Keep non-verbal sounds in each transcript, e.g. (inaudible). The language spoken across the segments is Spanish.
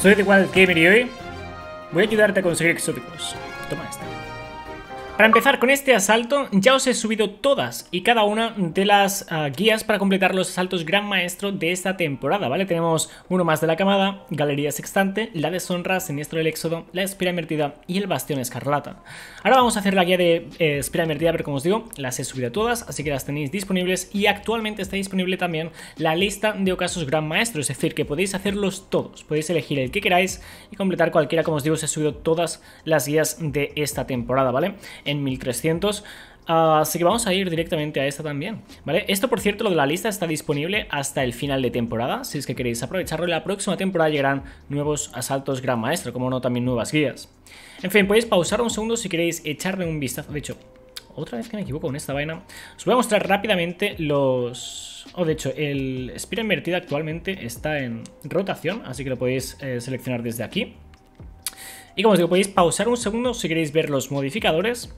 Soy de Wild Gamer y hoy voy a ayudarte a conseguir exóticos. Toma esta. Para empezar con este asalto ya os he subido todas y cada una de las ah, guías para completar los asaltos Gran Maestro de esta temporada, ¿vale? Tenemos uno más de la camada, Galería Sextante, la deshonra, Siniestro del Éxodo, la Espira Invertida y el Bastión Escarlata. Ahora vamos a hacer la guía de eh, Espira Invertida, pero como os digo, las he subido todas, así que las tenéis disponibles y actualmente está disponible también la lista de ocasos Gran Maestro, es decir, que podéis hacerlos todos, podéis elegir el que queráis y completar cualquiera, como os digo, os he subido todas las guías de esta temporada, ¿vale? en 1300. Ah, así que vamos a ir directamente a esta también, ¿vale? Esto, por cierto, lo de la lista está disponible hasta el final de temporada, si es que queréis aprovecharlo. La próxima temporada llegarán nuevos asaltos Gran Maestro, como no también nuevas guías. En fin, podéis pausar un segundo si queréis echarle un vistazo. De hecho, otra vez que me equivoco con esta vaina. Os voy a mostrar rápidamente los... o oh, de hecho, el Spira Invertida actualmente está en rotación, así que lo podéis eh, seleccionar desde aquí. Y como os digo, podéis pausar un segundo si queréis ver los modificadores.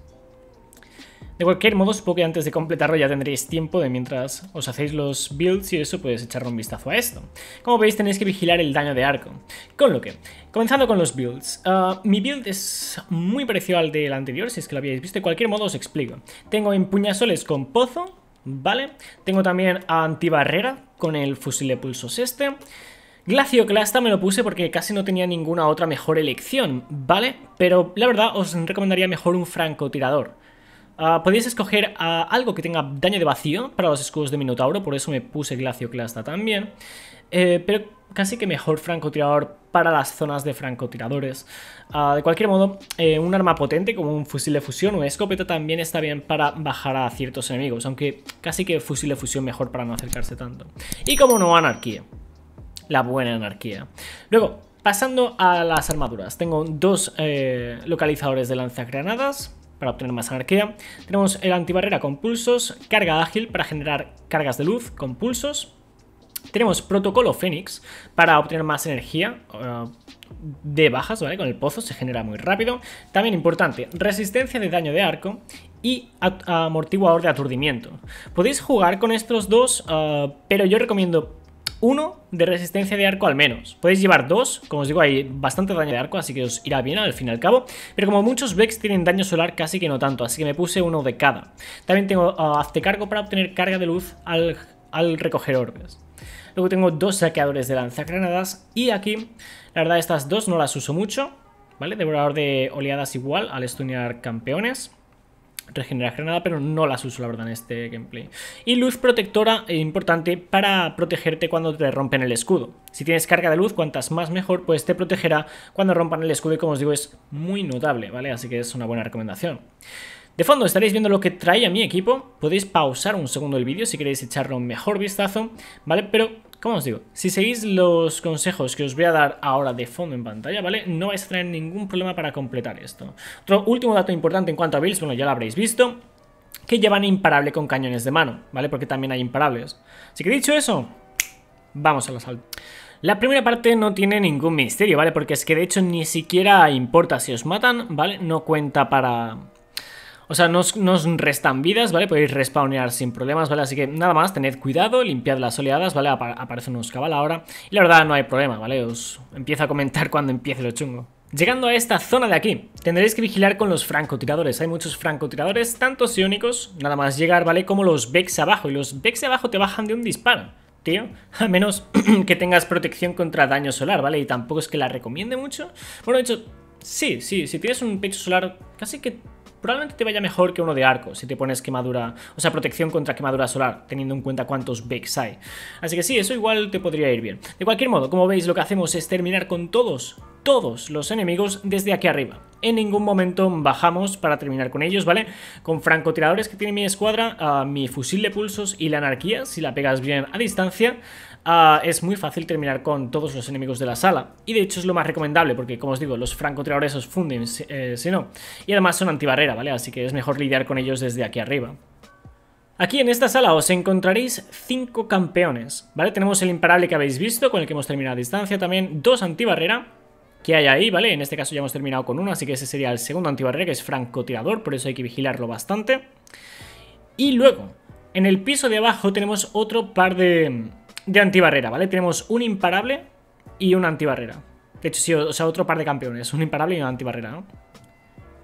De cualquier modo, supongo que antes de completarlo ya tendréis tiempo de mientras os hacéis los builds y eso podéis pues, echarle un vistazo a esto. Como veis tenéis que vigilar el daño de arco. Con lo que, comenzando con los builds. Ah, mi build es muy parecido al del anterior, si es que lo habíais visto. De cualquier modo os explico. Tengo empuñasoles con pozo, ¿vale? Tengo también anti barrera con el fusil de pulsos este. Glacioclasta me lo puse porque casi no tenía ninguna otra mejor elección, ¿vale? Pero la verdad os recomendaría mejor un francotirador. Ah, podéis escoger algo que tenga daño de vacío para los escudos de Minotauro, por eso me puse Glacioclasta también. Eh, pero casi que mejor francotirador para las zonas de francotiradores. Ah, de cualquier modo, eh, un arma potente como un fusil de fusión o escopeta también está bien para bajar a ciertos enemigos, aunque casi que fusil de fusión mejor para no acercarse tanto. Y como no, anarquía la buena anarquía. Luego, pasando a las armaduras. Tengo dos eh, localizadores de lanzagranadas para obtener más anarquía. Tenemos el antibarrera con pulsos, carga ágil para generar cargas de luz con pulsos. Tenemos protocolo Fénix para obtener más energía eh, de bajas, ¿vale? Con el pozo se genera muy rápido. También importante, resistencia de daño de arco y amortiguador de aturdimiento. Podéis jugar con estos dos, eh, pero yo recomiendo uno de resistencia de arco al menos. Podéis llevar dos, como os digo, hay bastante daño de arco, así que os irá bien al fin y al cabo. Pero como muchos Vex tienen daño solar, casi que no tanto, así que me puse uno de cada. También tengo aztecargo ah, para obtener carga de luz al, recoger orbes. Luego tengo dos saqueadores de lanzagranadas y aquí, la verdad, estas dos no las uso mucho, ¿vale? Devorador de oleadas igual al estunear campeones regenerar granada, pero no las uso la verdad en este gameplay. Y luz protectora, e importante para protegerte cuando te rompen el escudo. Si tienes carga de luz, cuantas más mejor, pues te protegerá cuando rompan el escudo y como os digo es muy notable, ¿vale? Así que es una buena recomendación. De fondo estaréis viendo lo que trae a mi equipo, podéis pausar un segundo el vídeo si queréis echarle un mejor vistazo, ¿vale? Pero ¿Cómo os digo? Si seguís los consejos que os voy a dar ahora de fondo en pantalla, ¿vale? No vais a traer ningún problema para completar esto. Otro último dato importante en cuanto a Bills, bueno, ya lo habréis visto, que llevan imparable con cañones de mano, ¿vale? Porque también hay imparables. Así que dicho eso, vamos a la sal. La primera parte no tiene ningún misterio, ¿vale? Porque es que de hecho ni siquiera importa si os matan, ¿vale? No cuenta para, o sea, nos, restan vidas, ¿vale? Podéis respawnear sin problemas, ¿vale? Así que nada más, tened cuidado, limpiad las oleadas, ¿vale? Aparece aparecen unos cabal ahora. Y la verdad no hay problema, ¿vale? Os empiezo a comentar (laughs) cuando empiece lo chungo. Llegando a esta zona de aquí, tendréis que vigilar con los francotiradores. Hay muchos francotiradores, tanto únicos, nada más llegar, ¿vale? Como los becs abajo. Y los Bex abajo te bajan de un disparo, tío. A (clears throat) menos (clears throat) que tengas protección contra daño solar, ¿vale? Y tampoco es que la recomiende mucho. Bueno, de hecho, sí, sí, si tienes un pecho solar, casi que probablemente te vaya mejor que uno de arco si te pones quemadura, o sea, protección contra quemadura solar, teniendo en cuenta cuántos bakes hay. Así que sí, eso igual te podría ir bien. De cualquier modo, como veis, lo que hacemos es terminar con todos, todos los enemigos desde aquí arriba. En ningún momento bajamos para terminar con ellos, ¿vale? Con francotiradores que tiene mi escuadra, mi fusil de pulsos y la anarquía, si la pegas bien a distancia, Ah, es muy fácil terminar con todos los enemigos de la sala. Y de hecho es lo más recomendable, porque como os digo, los francotiradores os funden si eh, no. Y además son antibarrera, ¿vale? Así que es mejor lidiar con ellos desde aquí arriba. Aquí en esta sala os encontraréis 5 campeones, ¿vale? Tenemos el imparable que habéis visto, con el que hemos terminado a distancia, también dos antibarrera, que hay ahí, ¿vale? En este caso ya hemos terminado con uno, así que ese sería el segundo antibarrera, que es francotirador, por eso hay que vigilarlo bastante. Y luego, en el piso de abajo tenemos otro par de, de antibarrera, ¿vale? Tenemos un imparable y una antibarrera. De hecho, sí, o sea, otro par de campeones, un imparable y una antibarrera, ¿no?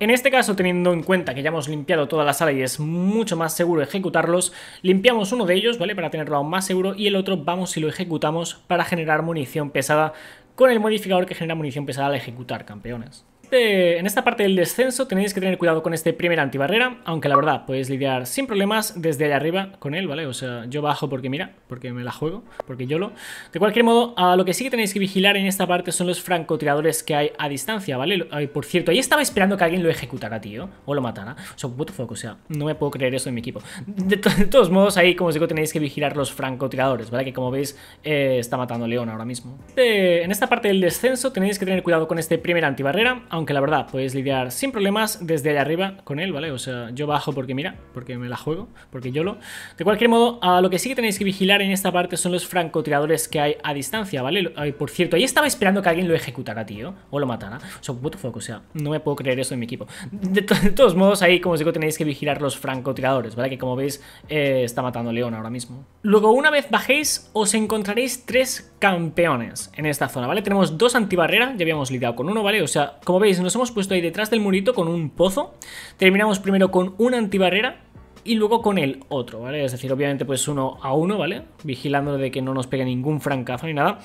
En este caso, teniendo en cuenta que ya hemos limpiado toda la sala y es mucho más seguro ejecutarlos, limpiamos uno de ellos, ¿vale? Para tenerlo aún más seguro y el otro vamos y lo ejecutamos para generar munición pesada con el modificador que genera munición pesada al ejecutar campeones en esta parte del descenso tenéis que tener cuidado con este primer antibarrera, aunque la verdad podéis lidiar sin problemas desde allá arriba con él, ¿vale? O sea, yo bajo porque mira, porque me la juego, porque yo lo... De cualquier modo, lo que sí que tenéis que vigilar en esta parte son los francotiradores que hay a distancia, ¿vale? por cierto, ahí estaba esperando que alguien lo ejecutara, tío, o lo matara. O sea, what fuck, o sea, no me puedo creer eso en mi equipo. De, todos modos, ahí, como os digo, tenéis que vigilar los francotiradores, ¿vale? Que como veis, eh, está matando a León ahora mismo. Eh, en esta parte del descenso tenéis que tener cuidado con este primer antibarrera, aunque que la verdad podéis lidiar sin problemas desde allá arriba con él, ¿vale? O sea, yo bajo porque mira, porque me la juego, porque yo lo... De cualquier modo, a lo que sí que tenéis que vigilar en esta parte son los francotiradores que hay a distancia, ¿vale? Por cierto, ahí estaba esperando que alguien lo ejecutara, tío, o lo matara. O sea, what fuck, o sea, no me puedo creer eso en mi equipo. De, todos modos, ahí, como os digo, tenéis que vigilar los francotiradores, ¿vale? Que como veis, eh, está matando a León ahora mismo. Luego, una vez bajéis, os encontraréis tres campeones en esta zona, ¿vale? Tenemos dos antibarrera, ya habíamos lidiado con uno, ¿vale? O sea, como veis, nos hemos puesto ahí detrás del murito con un pozo. Terminamos primero con una antibarrera y luego con el otro, ¿vale? Es decir, obviamente pues uno a uno, ¿vale? Vigilando de que no nos pegue ningún francazo ni nada.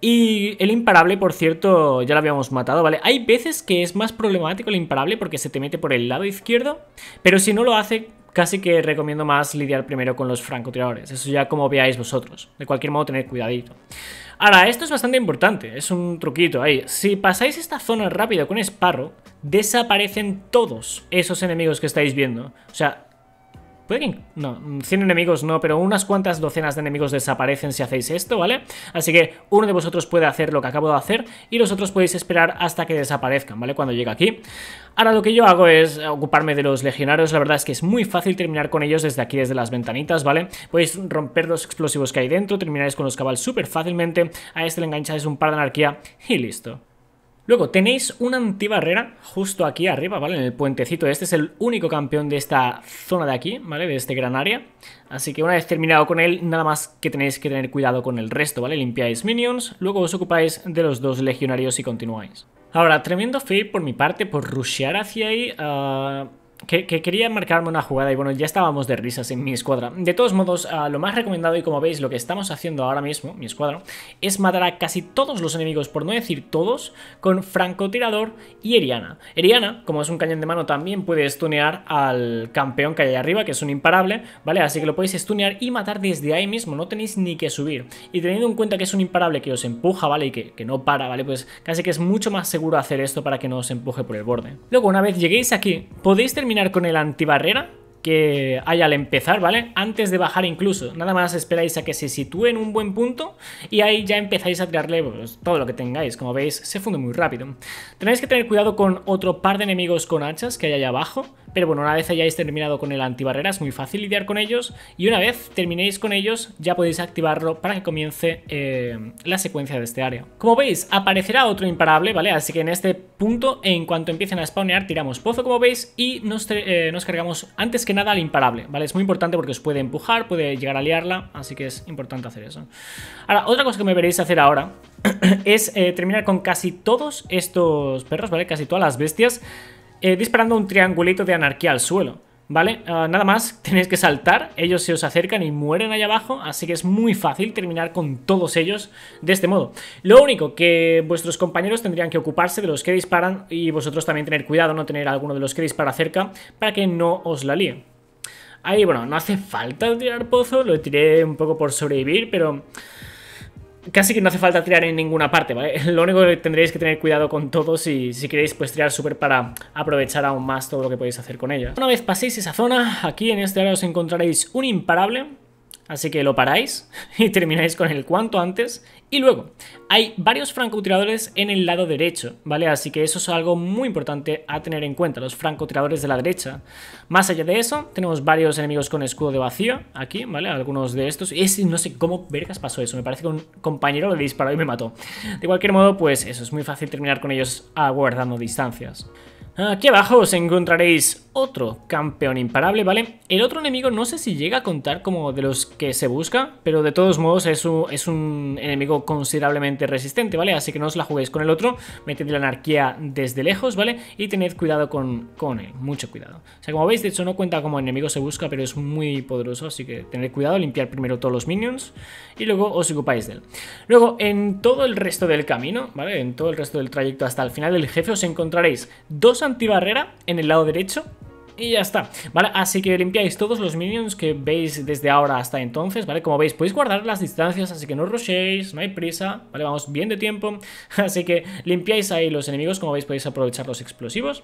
Y el imparable, por cierto, ya lo habíamos matado, ¿vale? Hay veces que es más problemático el imparable porque se te mete por el lado izquierdo, pero si no lo hace, casi que recomiendo más lidiar primero con los francotiradores. Eso ya como veáis vosotros. De cualquier modo, tened cuidadito. Ahora, esto es bastante importante, es un truquito ahí. Si pasáis esta zona rápido con esparro desaparecen todos esos enemigos que estáis viendo. O sea, Puede que... No, 100 mm, enemigos no, pero unas cuantas docenas de enemigos desaparecen si hacéis esto, ¿vale? Así que uno de vosotros puede hacer lo que acabo de hacer y los otros podéis esperar hasta que desaparezcan, ¿vale? Cuando llegue aquí. Ahora lo que yo hago es ocuparme de los legionarios, la verdad es que es muy fácil terminar con ellos desde aquí, desde las ventanitas, ¿vale? Podéis romper los explosivos que hay dentro, termináis con los cabal súper fácilmente, a este le engancháis un par de anarquía y listo. Luego tenéis una antibarrera justo aquí arriba, ¿vale? En el puentecito. Este es el único campeón de esta zona de aquí, ¿vale? De este gran área. Así que una vez terminado con él, nada más que tenéis que tener cuidado con el resto, ¿vale? Limpiáis minions, luego os ocupáis de los dos legionarios y continuáis. Ahora, tremendo fail por mi parte por rushear hacia ahí. Ah, que, quería marcarme una jugada y bueno, ya estábamos de risas en mi escuadra. De todos modos, ah, lo más recomendado y como veis lo que estamos haciendo ahora mismo, mi escuadra, es matar a casi todos los enemigos, por no decir todos, con francotirador y Eriana. Eriana, como es un cañón de mano, también puede stunear al campeón que hay arriba, que es un imparable, ¿vale? Así que lo podéis stunear y matar desde ahí mismo, no tenéis ni que subir. Y teniendo en cuenta que es un imparable que os empuja, ¿vale? Y que, que no para, ¿vale? Pues casi que es mucho más seguro hacer esto para que no os empuje por el borde. Luego, una vez lleguéis aquí, podéis tener terminar con el antibarrera? que hay al empezar, ¿vale? Antes de bajar incluso, nada más esperáis a que se sitúe en un buen punto y ahí ya empezáis a tirarle todo lo que tengáis. Como veis, se funde muy rápido. Tenéis que tener cuidado con otro par de enemigos con hachas que hay allá abajo, pero bueno, una vez hayáis terminado con el antibarrera es muy fácil lidiar con ellos y una vez terminéis con ellos ya podéis activarlo para que comience eh, la secuencia de este área. Como veis, aparecerá otro imparable, ¿vale? Así que en este punto, en cuanto empiecen a spawnear, tiramos pozo, como veis, y nos eh, cargamos antes que nada al imparable, ¿vale? Es muy importante porque os puede empujar, puede llegar a liarla, así que es importante hacer eso. Ahora, otra cosa que me veréis hacer ahora (clears throat) es eh, terminar con casi todos estos perros, ¿vale? Casi todas las bestias, eh, disparando un triangulito de anarquía al suelo. ¿Vale? Ah, nada más, (laughs) tenéis que saltar, ellos se os acercan y mueren allá abajo, así que es muy fácil terminar con todos ellos de este modo. Lo único que vuestros compañeros tendrían que ocuparse de los que disparan y vosotros también tener cuidado, no tener alguno de los que dispara cerca para que no os la líen. Ahí, bueno, no hace falta tirar pozo, lo tiré un poco por sobrevivir, pero casi que no hace falta tirar en ninguna parte, ¿vale? (laughs) Lo único que tendréis que tener cuidado con todo y si queréis pues tirar súper para aprovechar aún más todo lo que podéis hacer con ella. Una vez paséis esa zona, aquí en este área os encontraréis un imparable, así que lo paráis (laughs) y termináis con él cuanto antes y luego, hay varios francotiradores en el lado derecho, ¿vale? Así que eso es algo muy importante a tener en cuenta, los francotiradores de la derecha. Más allá de eso, tenemos varios enemigos con escudo de vacío aquí, ¿vale? Algunos de estos. Y no sé cómo vergas pasó eso, me parece que un compañero le disparó y me mató. De cualquier modo, pues eso, es muy fácil terminar con ellos aguardando distancias. Aquí abajo os encontraréis otro campeón imparable, ¿vale? El otro enemigo no sé si llega a contar como de los que se busca, pero de todos modos es un, es un enemigo considerablemente resistente, ¿vale? Así que no os la juguéis con el otro, meted la anarquía desde lejos, ¿vale? Y tened cuidado con, con él, mucho cuidado. O sea, como veis, de hecho no cuenta como enemigo se busca, pero es muy poderoso, así que tened cuidado, limpiar primero todos los minions y luego os ocupáis de él. Luego, en todo el resto del camino, ¿vale? En todo el resto del trayecto hasta el final del jefe os encontraréis dos antibarrera en el lado derecho y ya está, ¿vale? Así que limpiáis todos los minions que veis desde ahora hasta entonces, ¿vale? Como veis, podéis guardar las distancias, así que no rushéis, no hay prisa, ¿vale? Vamos bien de tiempo, (laughs) así que limpiáis ahí los enemigos, como veis podéis aprovechar los explosivos.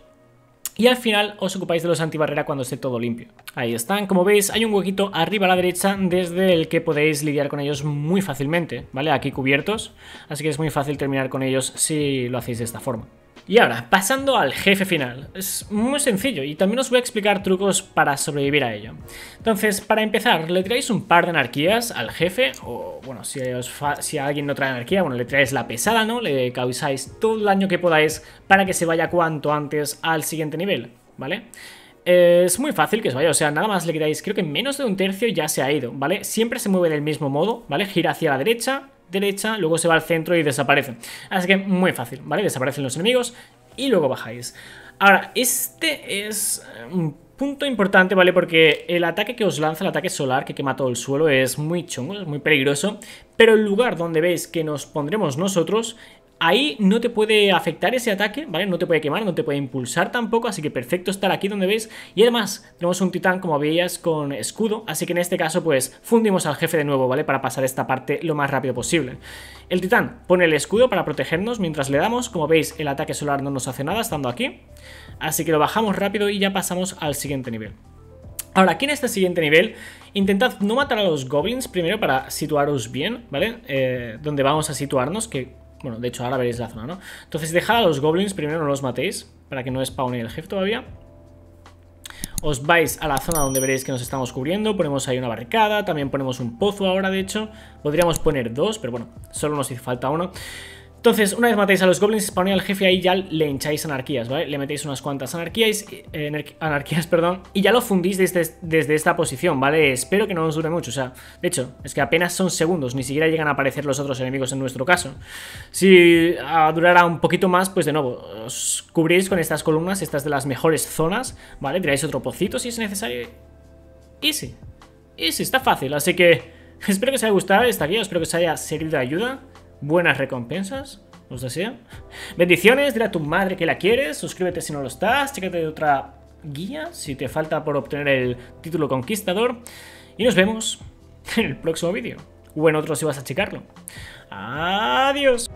Y al final os ocupáis de los antibarrera cuando esté todo limpio. Ahí están, como veis hay un huequito arriba a la derecha desde el que podéis lidiar con ellos muy fácilmente, ¿vale? Aquí cubiertos, así que es muy fácil terminar con ellos si lo hacéis de esta forma. Y ahora, pasando al jefe final. Es muy sencillo y también os voy a explicar trucos para sobrevivir a ello. Entonces, para empezar, le traéis un par de anarquías al jefe, o bueno, si, a alguien no trae anarquía, bueno, le traéis la pesada, ¿no? Le causáis todo el daño que podáis para que se vaya cuanto antes al siguiente nivel, ¿vale? Eh, es muy fácil que se vaya, o sea, nada más le quitáis, creo que menos de un tercio ya se ha ido, ¿vale? Siempre se mueve del mismo modo, ¿vale? Gira hacia la derecha, derecha, luego se va al centro y desaparece. Así que muy fácil, ¿vale? Desaparecen los enemigos y luego bajáis. Ahora, este es eh, un punto importante, ¿vale? Porque el ataque que os lanza, el ataque solar que quema todo el suelo, es muy chungo, es muy peligroso. Pero el lugar donde veis que nos pondremos nosotros Ahí no te puede afectar ese ataque, ¿vale? No te puede quemar, no te puede impulsar tampoco, así que perfecto estar aquí donde veis. Y además tenemos un titán, como veías, con escudo, así que en este caso pues fundimos al jefe de nuevo, ¿vale? Para pasar esta parte lo más rápido posible. El titán pone el escudo para protegernos mientras le damos, como veis el ataque solar no nos hace nada estando aquí, así que lo bajamos rápido y ya pasamos al siguiente nivel. Ahora, aquí en este siguiente nivel, intentad no matar a los goblins primero para situaros bien, ¿vale? Eh, donde vamos a situarnos, que bueno, de hecho ahora veréis la zona, ¿no? Entonces dejad a los goblins, primero no los matéis, para que no spawne el jefe todavía. Os vais a la zona donde veréis que nos estamos cubriendo, ponemos ahí una barricada, también ponemos un pozo ahora, de hecho. Podríamos poner dos, pero bueno, solo nos hizo falta uno. Entonces, una vez matáis a los goblins, spawnéis al jefe y ya le hincháis anarquías, ¿vale? Le metéis unas cuantas anarquías, eh, anarquías perdón, y ya lo fundís desde, esta posición, ¿vale? Espero que no os dure mucho, o sea, de hecho, es que apenas son segundos, ni siquiera llegan a aparecer los otros enemigos en nuestro caso. Si durara un poquito más, pues de nuevo, os cubríis con estas columnas, estas de las mejores zonas, ¿vale? Tiráis otro pocito si es necesario. Easy, easy, está fácil, así que (laughs) espero que os haya gustado esta guía, espero que os haya servido de ayuda buenas recompensas, os deseo. Bendiciones, dile a tu madre que la quieres, suscríbete si no lo estás, de otra guía si te falta por obtener el título conquistador. Y nos vemos en el próximo vídeo, o en otro si vas a checarlo. Adiós.